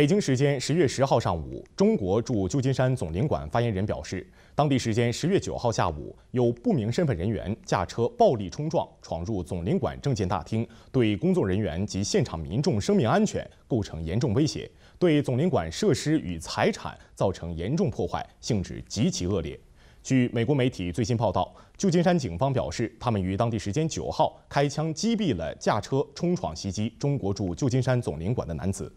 北京时间十月十号上午，中国驻旧金山总领馆发言人表示，当地时间十月九号下午，有不明身份人员驾车暴力冲撞，闯入总领馆证件大厅，对工作人员及现场民众生命安全构成严重威胁，对总领馆设施与财产造成严重破坏，性质极其恶劣。据美国媒体最新报道，旧金山警方表示，他们于当地时间九号开枪击毙了驾车冲闯袭击中国驻旧金山总领馆的男子。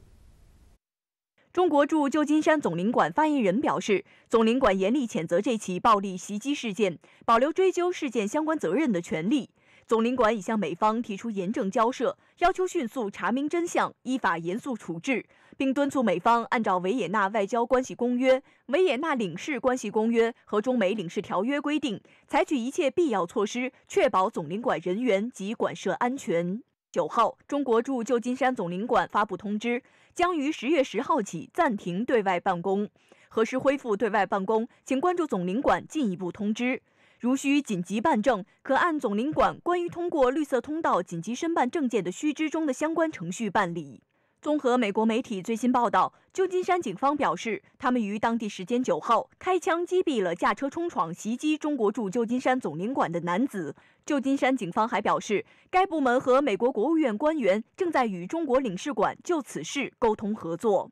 中国驻旧金山总领馆发言人表示，总领馆严厉谴责这起暴力袭击事件，保留追究事件相关责任的权利。总领馆已向美方提出严正交涉，要求迅速查明真相，依法严肃处置，并敦促美方按照《维也纳外交关系公约》《维也纳领事关系公约》和《中美领事条约》规定，采取一切必要措施，确保总领馆人员及馆舍安全。九号，中国驻旧金山总领馆发布通知，将于十月十号起暂停对外办公。何时恢复对外办公，请关注总领馆进一步通知。如需紧急办证，可按总领馆关于通过绿色通道紧急申办证件的须知中的相关程序办理。综合美国媒体最新报道，旧金山警方表示，他们于当地时间九号开枪击毙了驾车冲闯袭击中国驻旧金山总领馆的男子。旧金山警方还表示，该部门和美国国务院官员正在与中国领事馆就此事沟通合作。